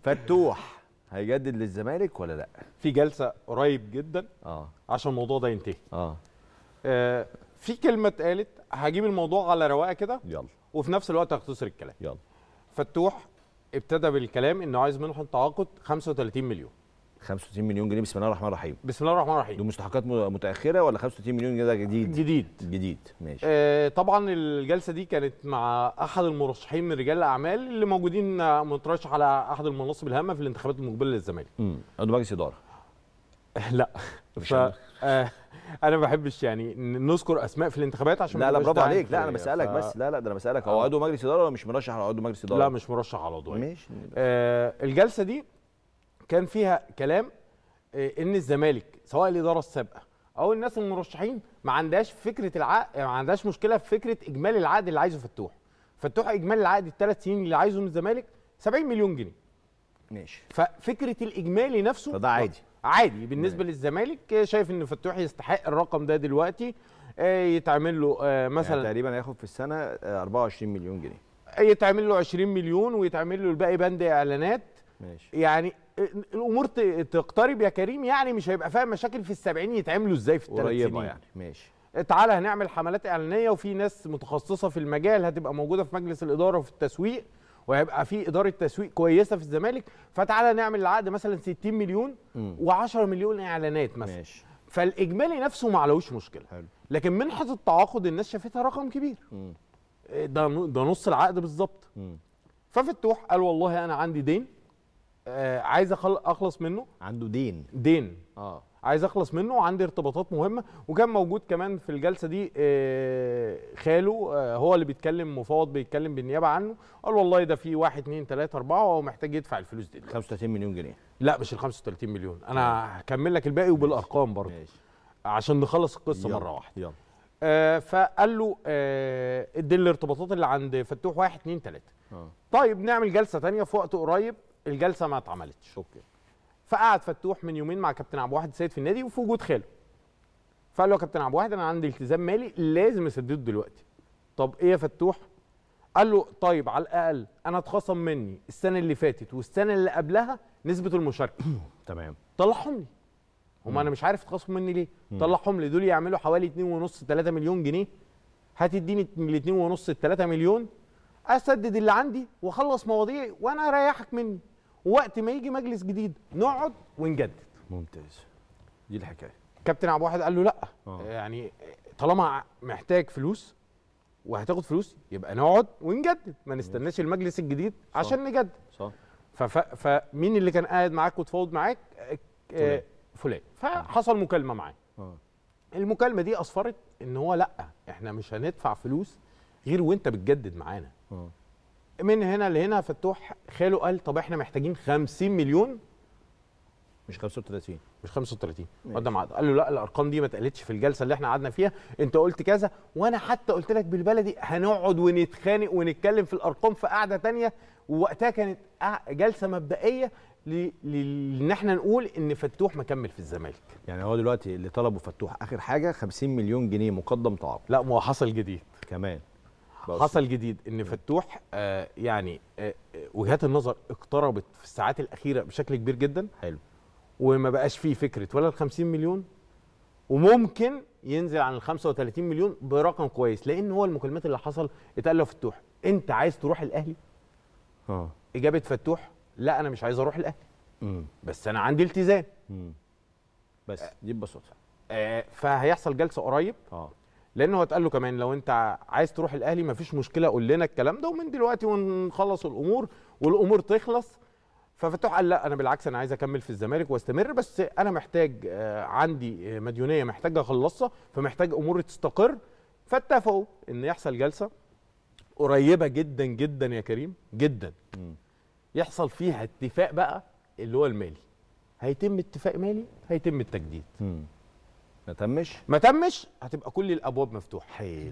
فتوح هيجدد للزمالك ولا لا؟ في جلسه قريب جدا اه عشان الموضوع ده ينتهي اه, آه في كلمه اتقالت هجيب الموضوع على رواقه كده يلا وفي نفس الوقت هختصر الكلام يلا فتوح ابتدى بالكلام انه عايز منحه تعاقد 35 مليون 65 مليون جنيه بسم الله الرحمن الرحيم بسم الله الرحمن الرحيم دول مستحقات متاخره ولا 65 مليون جنيه ده جديد جديد جديد ماشي آه طبعا الجلسه دي كانت مع احد المرشحين من رجال الاعمال اللي موجودين آه، مترشح على احد المناصب الهامه في الانتخابات المقبله للزمالك امم عضو مجلس اداره لا ف... آه انا ما بحبش يعني نذكر اسماء في الانتخابات عشان لا لا برافو عليك لا انا بسالك ف... بس لا لا ده انا بسالك هو آه. عضو مجلس اداره ولا مش مرشح على عضو مجلس اداره لا مش مرشح على عضو ماشي آه الجلسه دي كان فيها كلام آه، ان الزمالك سواء الاداره السابقه او الناس المرشحين ما عندهاش فكره العقد ما عندهاش مشكله في فكره اجمالي العقد اللي عايزه فتوح فتوح اجمالي العقد الثلاث سنين اللي عايزه من الزمالك 70 مليون جنيه ماشي ففكره الاجمالي نفسه فده عادي عادي بالنسبه ماشي. للزمالك آه، شايف ان فتوح يستحق الرقم ده دلوقتي آه، يتعمل له يعني مثلا يعني تقريبا هياخد في السنه 24 مليون جنيه يتعمل له 20 مليون ويتعمل له الباقي بند اعلانات ماشي يعني الامور تقترب يا كريم يعني مش هيبقى فيها مشاكل في السبعين يتعملوا ازاي في الثلاث سنين قريبه يعني ماشي آه، تعالى هنعمل حملات اعلانيه وفي ناس متخصصه في المجال هتبقى موجوده في مجلس الاداره وفي التسويق وهيبقى في اداره تسويق كويسه في الزمالك فتعالى نعمل العقد مثلا 60 مليون و10 مليون اعلانات مثلا ماشي. فالاجمالي نفسه ما علوش مشكله حلو. لكن منحه التعاقد الناس شافتها رقم كبير م. آه، ده ده نص العقد بالظبط ففتوح قال والله انا عندي دين آه عايز اخلص منه عنده دين دين اه عايز اخلص منه وعندي ارتباطات مهمه وكان موجود كمان في الجلسه دي آه خاله آه هو اللي بيتكلم مفاوض بيتكلم بالنيابه عنه قال والله ده في 1 2 3 4 وهو محتاج يدفع الفلوس دي 35 مليون جنيه لا مش ال 35 مليون انا هكمل لك الباقي وبالارقام برضه ماشي عشان نخلص القصه مره واحده يلا آه فقال له آه، ادي الارتباطات اللي عند فتوح 1 2 3 طيب نعمل جلسه ثانيه في وقت قريب الجلسه ما اتعملتش اوكي فقعد فتوح من يومين مع كابتن عبد الواحد السيد في النادي وفي وجود خاله فقال له يا كابتن عبد الواحد انا عندي التزام مالي لازم اسدده دلوقتي طب ايه يا فتوح قال له طيب على الاقل انا اتخصم مني السنه اللي فاتت والسنه اللي قبلها نسبه المشاركه تمام طلعهم لي هم انا مش عارف اتخصم مني ليه طلعهم لي دول يعملوا حوالي 2.5 3 مليون جنيه هتديني ال 2.5 3 مليون اسدد اللي عندي واخلص مواضيعي وانا اريحك مني ووقت ما يجي مجلس جديد نقعد ونجدد ممتاز دي الحكايه كابتن عبد الواحد قال له لا أوه. يعني طالما محتاج فلوس وهتاخد فلوس يبقى نقعد ونجدد ما نستناش المجلس الجديد صح. عشان نجدد صح فف... فمين اللي كان قاعد معاك وتفاوض معاك آه فلان فحصل مكالمه معاه آه. المكالمه دي اصفرت ان هو لا احنا مش هندفع فلوس غير وانت بتجدد معانا آه. من هنا لهنا فتوح خاله قال طب احنا محتاجين 50 مليون مش 35 مش 35 قدم عقد قال له لا الارقام دي ما اتقالتش في الجلسه اللي احنا قعدنا فيها انت قلت كذا وانا حتى قلت لك بالبلدي هنقعد ونتخانق ونتكلم في الارقام في قعده ثانيه ووقتها كانت جلسه مبدئيه لان احنا نقول ان فتوح مكمل في الزمالك يعني هو دلوقتي اللي طلبه فتوح اخر حاجه 50 مليون جنيه مقدم تعاقد لا ما هو حصل جديد كمان حصل جديد ان فتوح آه يعني آه،, آه وجهات النظر اقتربت في الساعات الاخيره بشكل كبير جدا حلو وما بقاش فيه فكره ولا ال 50 مليون وممكن ينزل عن ال 35 مليون برقم كويس لان هو المكالمات اللي حصل اتقال له فتوح انت عايز تروح الاهلي؟ اه اجابه فتوح لا انا مش عايز اروح الاهلي بس انا عندي التزام بس آه. دي ببساطه آه فهيحصل جلسه قريب اه لان هو اتقال له كمان لو انت عايز تروح الاهلي مفيش مشكله قول لنا الكلام ده ومن دلوقتي ونخلص الامور والامور تخلص ففتوح قال لا انا بالعكس انا عايز اكمل في الزمالك واستمر بس انا محتاج آه، عندي مديونيه محتاج اخلصها فمحتاج امور تستقر فاتفقوا ان يحصل جلسه قريبه جدا جدا يا كريم جدا يحصل فيها اتفاق بقى اللي هو المالي هيتم اتفاق مالي هيتم التجديد ما تمش ما تمش هتبقى كل الابواب مفتوحه حلو